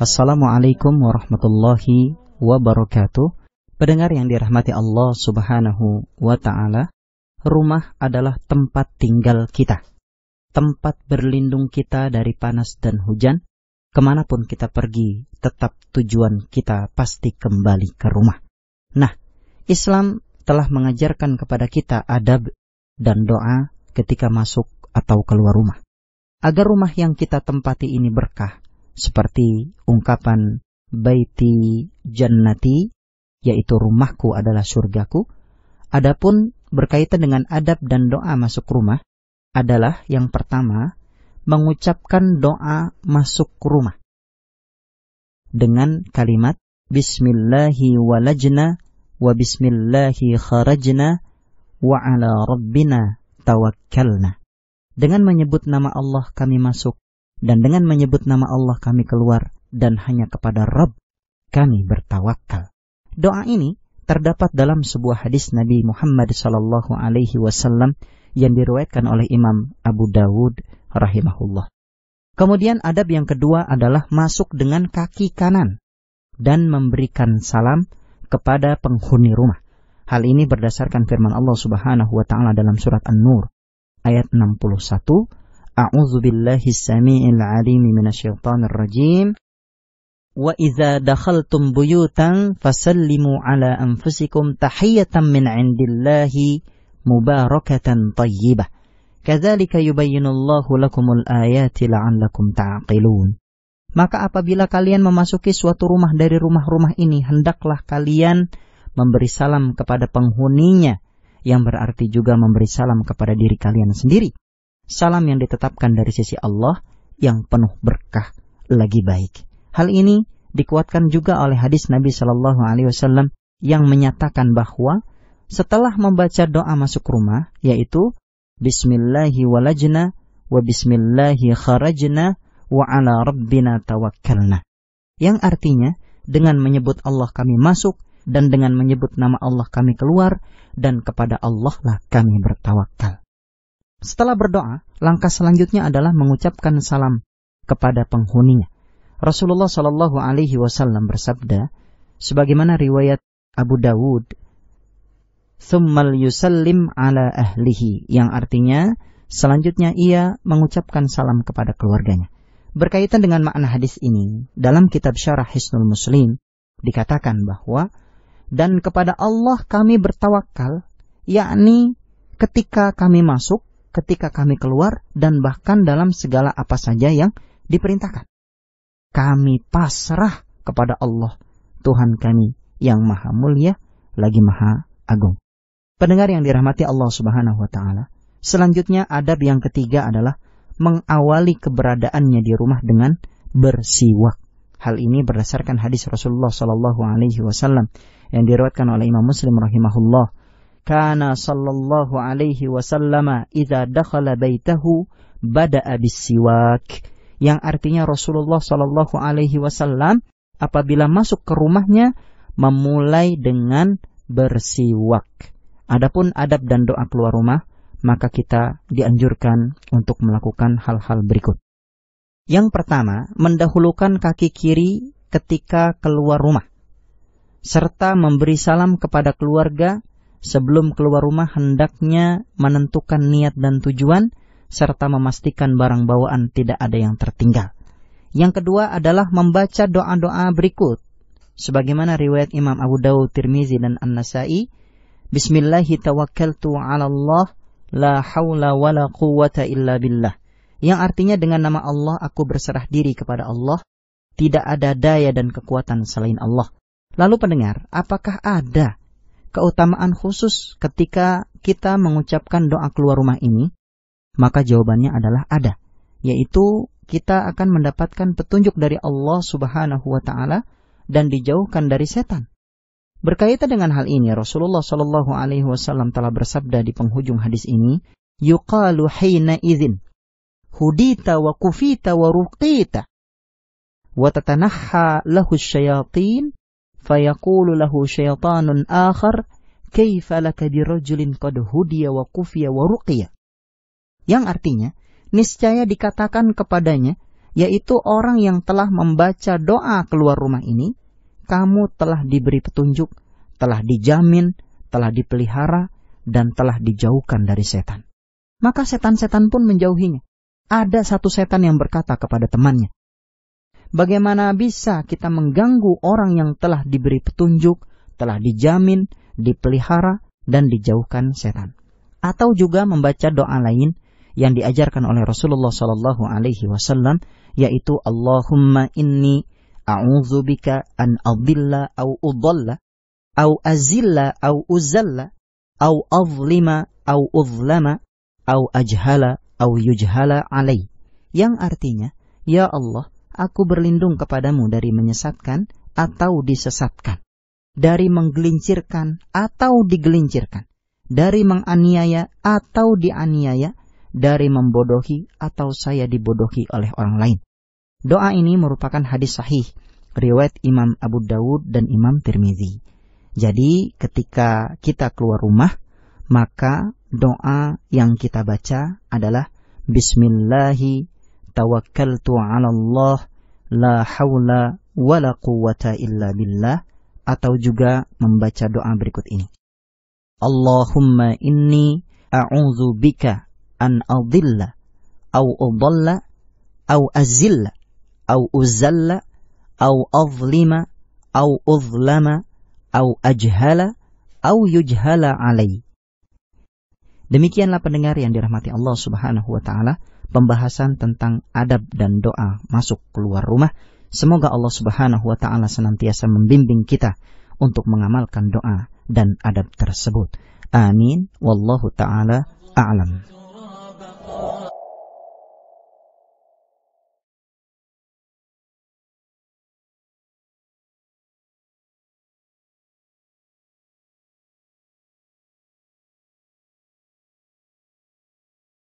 Assalamualaikum warahmatullahi wabarakatuh. Pendengar yang dirahmati Allah Subhanahu wa taala, rumah adalah tempat tinggal kita. Tempat berlindung kita dari panas dan hujan. Kemanapun kita pergi, tetap tujuan kita pasti kembali ke rumah. Nah, Islam telah mengajarkan kepada kita adab dan doa ketika masuk atau keluar rumah. Agar rumah yang kita tempati ini berkah, seperti ungkapan baiti jannati yaitu rumahku adalah surgaku. Adapun berkaitan dengan adab dan doa masuk rumah adalah yang pertama mengucapkan doa masuk rumah dengan kalimat Bismillahi walajna wa bismillahi kharajna wa ala rabbina tawakkalna. Dengan menyebut nama Allah kami masuk dan dengan menyebut nama Allah kami keluar dan hanya kepada Rabb kami bertawakal. Doa ini terdapat dalam sebuah hadis Nabi Muhammad sallallahu alaihi wasallam yang diriwayatkan oleh Imam Abu Dawud rahimahullah. Kemudian adab yang kedua adalah masuk dengan kaki kanan dan memberikan salam kepada penghuni rumah. Hal ini berdasarkan firman Allah Subhanahu wa taala dalam surat An-Nur ayat 61 أعوذ بالله السميع العليم من الشيطان الرجيم وإذا دخلتم بيوتا فسلموا على أنفسكم تحية من عند الله مباركة طيبة كذلك يبين الله لكم الآيات لعلكم تعقلون Maka apabila kalian memasuki suatu rumah dari rumah-rumah ini, hendaklah kalian memberi salam kepada penghuninya, yang berarti juga memberi salam kepada diri kalian sendiri salam yang ditetapkan dari sisi Allah yang penuh berkah lagi baik. Hal ini dikuatkan juga oleh hadis Nabi Shallallahu Alaihi Wasallam yang menyatakan bahwa setelah membaca doa masuk rumah, yaitu Bismillahi walajna wa Bismillahi kharajna wa ala Rabbina tawakkalna. Yang artinya, dengan menyebut Allah kami masuk, dan dengan menyebut nama Allah kami keluar, dan kepada Allahlah kami bertawakal. Setelah berdoa, langkah selanjutnya adalah mengucapkan salam kepada penghuninya. Rasulullah Shallallahu Alaihi Wasallam bersabda, sebagaimana riwayat Abu Dawud, "Thummal yusallim ala ahlihi," yang artinya selanjutnya ia mengucapkan salam kepada keluarganya. Berkaitan dengan makna hadis ini, dalam kitab Syarah Hisnul Muslim dikatakan bahwa dan kepada Allah kami bertawakal, yakni ketika kami masuk ketika kami keluar dan bahkan dalam segala apa saja yang diperintahkan. Kami pasrah kepada Allah, Tuhan kami yang maha mulia lagi maha agung. Pendengar yang dirahmati Allah Subhanahu wa taala. Selanjutnya adab yang ketiga adalah mengawali keberadaannya di rumah dengan bersiwak. Hal ini berdasarkan hadis Rasulullah Shallallahu Alaihi Wasallam yang diriwayatkan oleh Imam Muslim rahimahullah kana sallallahu alaihi wasallam idza dakhala baitahu bada'a bisiwak yang artinya Rasulullah sallallahu alaihi wasallam apabila masuk ke rumahnya memulai dengan bersiwak. Adapun adab dan doa keluar rumah maka kita dianjurkan untuk melakukan hal-hal berikut. Yang pertama, mendahulukan kaki kiri ketika keluar rumah serta memberi salam kepada keluarga sebelum keluar rumah hendaknya menentukan niat dan tujuan serta memastikan barang bawaan tidak ada yang tertinggal. Yang kedua adalah membaca doa-doa berikut. Sebagaimana riwayat Imam Abu Dawud, Tirmizi dan An-Nasai, Bismillahi tawakkaltu 'ala Allah, la haula wa la quwwata illa billah. Yang artinya dengan nama Allah aku berserah diri kepada Allah, tidak ada daya dan kekuatan selain Allah. Lalu pendengar, apakah ada keutamaan khusus ketika kita mengucapkan doa keluar rumah ini? Maka jawabannya adalah ada, yaitu kita akan mendapatkan petunjuk dari Allah Subhanahu wa taala dan dijauhkan dari setan. Berkaitan dengan hal ini, Rasulullah Shallallahu Alaihi Wasallam telah bersabda di penghujung hadis ini, "Yuqalu hina izin, hudita wa kufita wa ruqita, wa tatanahha lahu syayatin, فيقول له شيطان آخر كيف لك برجل قد هدي وكفي ورقي yang artinya niscaya dikatakan kepadanya yaitu orang yang telah membaca doa keluar rumah ini kamu telah diberi petunjuk telah dijamin telah dipelihara dan telah dijauhkan dari setan maka setan-setan pun menjauhinya ada satu setan yang berkata kepada temannya Bagaimana bisa kita mengganggu orang yang telah diberi petunjuk, telah dijamin, dipelihara, dan dijauhkan setan? Atau juga membaca doa lain yang diajarkan oleh Rasulullah Shallallahu Alaihi Wasallam, yaitu Allahumma inni a'udzubika an adilla au udalla au azilla au uzalla au azlima au uzlama au ajhala au yujhala alai yang artinya ya Allah Aku berlindung kepadamu dari menyesatkan atau disesatkan, dari menggelincirkan atau digelincirkan, dari menganiaya atau dianiaya, dari membodohi atau saya dibodohi oleh orang lain. Doa ini merupakan hadis sahih, riwayat Imam Abu Dawud dan Imam Tirmizi. Jadi ketika kita keluar rumah, maka doa yang kita baca adalah Bismillahi tawakkaltu ala Allah la haula wala quwwata illa billah atau juga membaca doa berikut ini. Allahumma inni a'udzu bika an adilla au udalla au azilla au uzalla au azlima au uzlama au ajhala au yujhala alai. Demikianlah pendengar yang dirahmati Allah Subhanahu wa taala pembahasan tentang adab dan doa masuk keluar rumah. Semoga Allah Subhanahu wa taala senantiasa membimbing kita untuk mengamalkan doa dan adab tersebut. Amin. Wallahu taala a'lam.